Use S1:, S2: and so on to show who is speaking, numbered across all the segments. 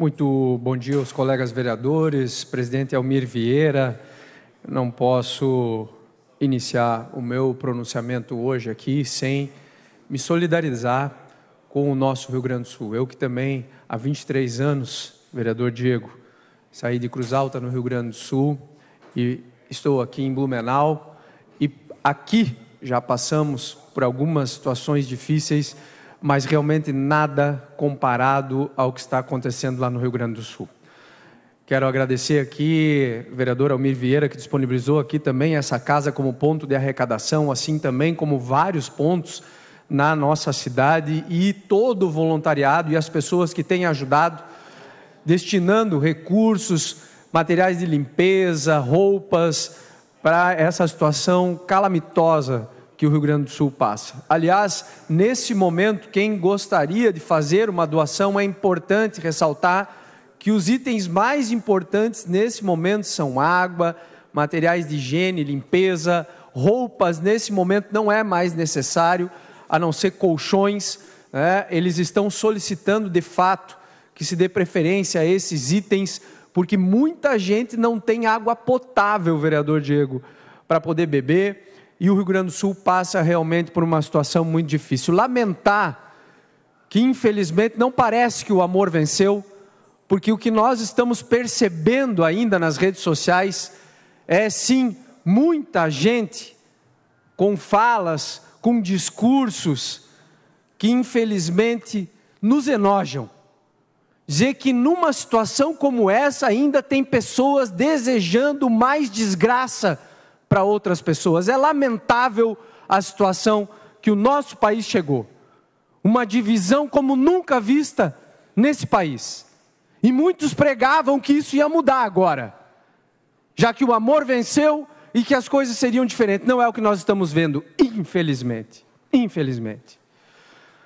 S1: Muito bom dia aos colegas vereadores, presidente Almir Vieira. Não posso iniciar o meu pronunciamento hoje aqui sem me solidarizar com o nosso Rio Grande do Sul. Eu que também, há 23 anos, vereador Diego, saí de Cruz Alta, no Rio Grande do Sul, e estou aqui em Blumenau. E aqui já passamos por algumas situações difíceis mas realmente nada comparado ao que está acontecendo lá no Rio Grande do Sul. Quero agradecer aqui, vereador Almir Vieira, que disponibilizou aqui também essa casa como ponto de arrecadação, assim também como vários pontos na nossa cidade e todo o voluntariado e as pessoas que têm ajudado, destinando recursos, materiais de limpeza, roupas, para essa situação calamitosa que o Rio Grande do Sul passa. Aliás, nesse momento, quem gostaria de fazer uma doação é importante ressaltar que os itens mais importantes nesse momento são água, materiais de higiene, limpeza, roupas. Nesse momento não é mais necessário, a não ser colchões. Né? Eles estão solicitando de fato que se dê preferência a esses itens, porque muita gente não tem água potável, vereador Diego, para poder beber e o Rio Grande do Sul passa realmente por uma situação muito difícil. Lamentar que, infelizmente, não parece que o amor venceu, porque o que nós estamos percebendo ainda nas redes sociais é sim muita gente com falas, com discursos que, infelizmente, nos enojam. Dizer que numa situação como essa ainda tem pessoas desejando mais desgraça para outras pessoas. É lamentável a situação que o nosso país chegou. Uma divisão como nunca vista nesse país. E muitos pregavam que isso ia mudar agora, já que o amor venceu e que as coisas seriam diferentes. Não é o que nós estamos vendo, infelizmente. Infelizmente.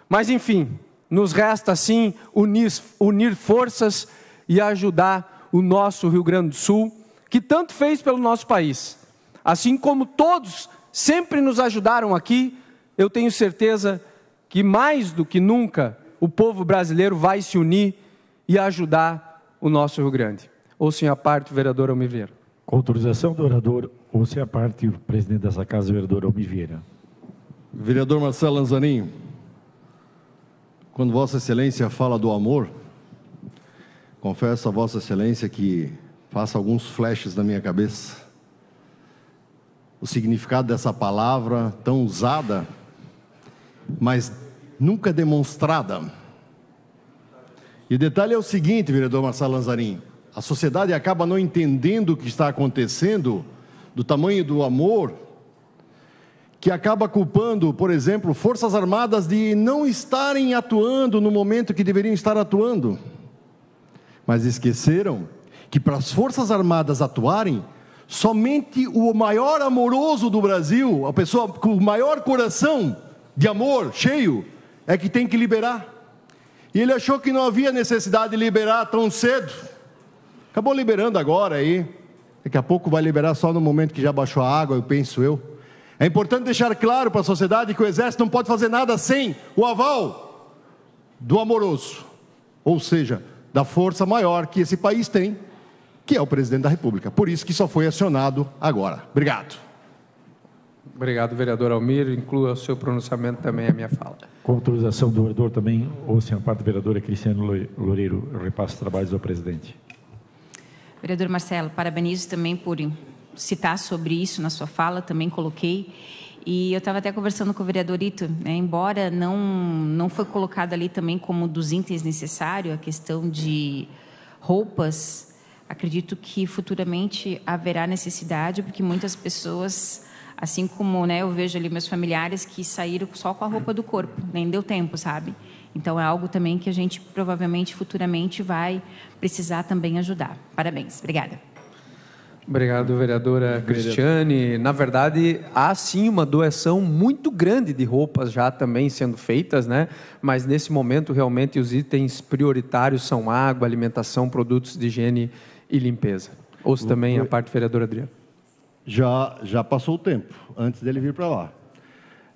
S1: Mas enfim, nos resta sim unir, unir forças e ajudar o nosso Rio Grande do Sul, que tanto fez pelo nosso país Assim como todos sempre nos ajudaram aqui, eu tenho certeza que mais do que nunca o povo brasileiro vai se unir e ajudar o nosso Rio Grande. Ou a parte, o vereador Almir
S2: Com autorização do orador, ou a parte, o presidente dessa casa, vereador Almir
S1: Vereador Marcelo
S2: Lanzaninho, quando Vossa Excelência fala do amor, confesso a Vossa Excelência que faça alguns flashes na minha cabeça o significado dessa palavra tão usada, mas nunca demonstrada. E o detalhe é o seguinte, vereador Marcelo Lanzarin: a sociedade acaba não entendendo o que está acontecendo, do tamanho do amor, que acaba culpando, por exemplo, forças armadas de não estarem atuando no momento que deveriam estar atuando. Mas esqueceram que para as forças armadas atuarem, somente o maior amoroso do Brasil, a pessoa com o maior coração de amor cheio, é que tem que liberar. E ele achou que não havia necessidade de liberar tão cedo. Acabou liberando agora aí. Daqui a pouco vai liberar só no momento que já baixou a água, eu penso eu. É importante deixar claro para a sociedade que o exército não pode fazer nada sem o aval do amoroso, ou seja, da força maior que esse país tem, que é o presidente da República. Por isso que só foi acionado
S1: agora. Obrigado. Obrigado, vereador Almir. Inclua o seu pronunciamento também a minha fala.
S2: Com autorização do orador também, ouço a parte da vereadora é Cristiano Loureiro. Repasso trabalhos ao presidente.
S3: Vereador Marcelo, parabenizo também por citar sobre isso na sua fala, também coloquei. E eu estava até conversando com o vereador Ito, né? embora não, não foi colocado ali também como dos itens necessários a questão de roupas Acredito que futuramente haverá necessidade, porque muitas pessoas, assim como né, eu vejo ali meus familiares que saíram só com a roupa do corpo, nem deu tempo, sabe? Então é algo também que a gente provavelmente futuramente vai precisar também ajudar. Parabéns. Obrigada.
S1: Obrigado, vereadora Cristiane. Na verdade, há sim uma doação muito grande de roupas já também sendo feitas, né? Mas nesse momento, realmente, os itens prioritários são água, alimentação, produtos de higiene e limpeza. Ouço também a parte do vereador Adriano. Já, já passou o tempo, antes dele vir para lá.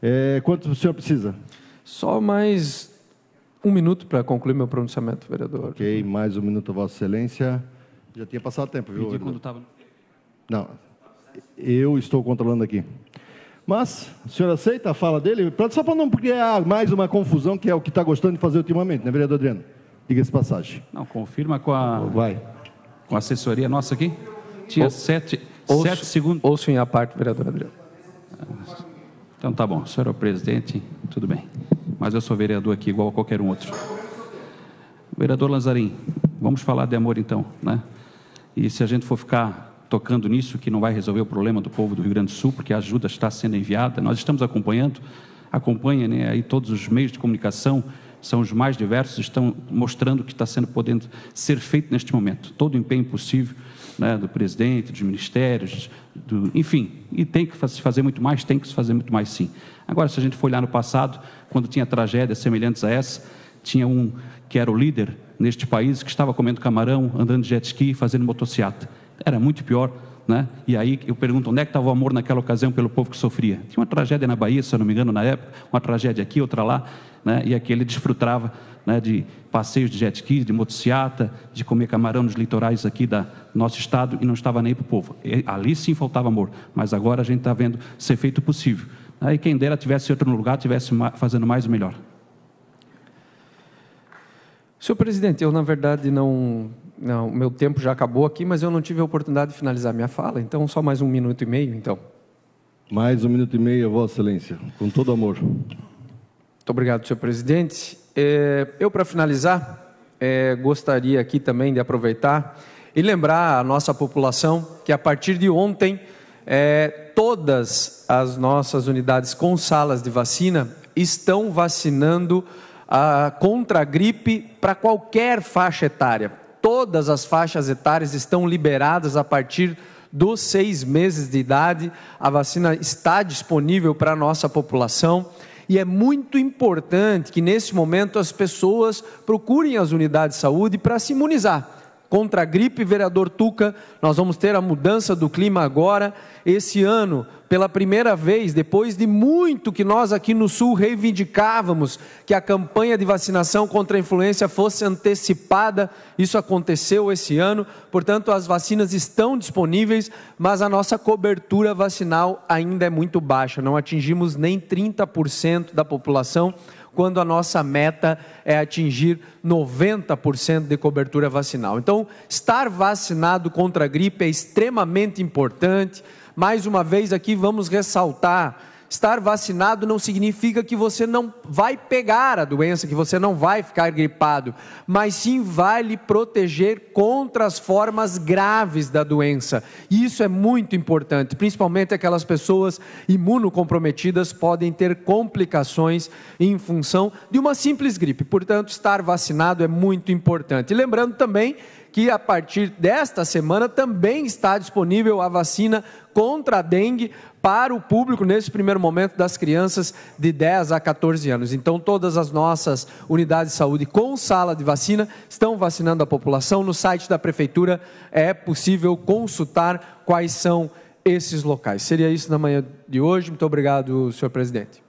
S1: É, quanto o senhor
S2: precisa? Só mais um minuto para concluir meu pronunciamento, vereador. Ok, mais um minuto, Vossa Excelência. Já tinha passado tempo, viu? Pedi quando estava. Não, eu estou controlando aqui. Mas, o senhor aceita a fala dele? Só para não criar mais uma confusão, que é o que está gostando de fazer ultimamente, né, vereador Adriano? Diga-se passagem. Não, confirma com
S3: a. Vai com a assessoria nossa aqui. Tinha ou, sete, ouço, sete segundos. Ouço em a parte, vereador Adriano. Então tá bom, senhor é o presidente, tudo bem. Mas eu sou vereador aqui igual a qualquer um outro. Vereador Lanzarim, vamos falar de amor então, né? E se a gente for ficar tocando nisso, que não vai resolver o problema do povo do Rio Grande do Sul, porque a ajuda está sendo enviada, nós estamos acompanhando, acompanha né, aí todos os meios de comunicação, são os mais diversos, estão mostrando o que está sendo podendo ser feito neste momento. Todo o empenho possível né, do presidente, dos ministérios, do, enfim, e tem que se fazer muito mais, tem que se fazer muito mais sim. Agora, se a gente for olhar no passado, quando tinha tragédias semelhantes a essa, tinha um que era o líder neste país que estava comendo camarão, andando de jet ski, fazendo motocicleta. Era muito pior né? E aí eu pergunto onde é que estava o amor naquela ocasião pelo povo que sofria. Tinha uma tragédia na Bahia, se eu não me engano, na época, uma tragédia aqui, outra lá, né? E aquele desfrutava né, de passeios de jet ski, de motociata, de comer camarão nos litorais aqui do nosso estado e não estava nem para o povo. E, ali sim faltava amor, mas agora a gente está vendo ser feito o possível. Aí quem dera tivesse outro lugar, tivesse
S1: fazendo mais o melhor. Senhor presidente, eu na verdade não não, meu tempo já acabou aqui, mas eu não tive a oportunidade de finalizar minha fala, então só mais um minuto e meio, então. Mais um minuto e meio, Vossa Excelência, com todo amor. Muito obrigado, senhor presidente. É, eu, para finalizar, é, gostaria aqui também de aproveitar e lembrar a nossa população que a partir de ontem é, todas as nossas unidades com salas de vacina estão vacinando ah, contra a gripe para qualquer faixa etária todas as faixas etárias estão liberadas a partir dos seis meses de idade. A vacina está disponível para a nossa população. E é muito importante que, nesse momento, as pessoas procurem as unidades de saúde para se imunizar contra a gripe, vereador Tuca. Nós vamos ter a mudança do clima agora. Esse ano, pela primeira vez, depois de muito que nós aqui no Sul reivindicávamos que a campanha de vacinação contra a influenza fosse antecipada, isso aconteceu esse ano. Portanto, as vacinas estão disponíveis, mas a nossa cobertura vacinal ainda é muito baixa. Não atingimos nem 30% da população quando a nossa meta é atingir 90% de cobertura vacinal. Então, estar vacinado contra a gripe é extremamente importante. Mais uma vez aqui vamos ressaltar Estar vacinado não significa que você não vai pegar a doença, que você não vai ficar gripado, mas sim vai lhe proteger contra as formas graves da doença. E isso é muito importante, principalmente aquelas pessoas imunocomprometidas podem ter complicações em função de uma simples gripe. Portanto, estar vacinado é muito importante. E lembrando também que a partir desta semana também está disponível a vacina contra a dengue para o público nesse primeiro momento das crianças de 10 a 14 anos. Então, todas as nossas unidades de saúde com sala de vacina estão vacinando a população. No site da prefeitura é possível consultar quais são esses locais. Seria isso na manhã de hoje. Muito obrigado, senhor presidente.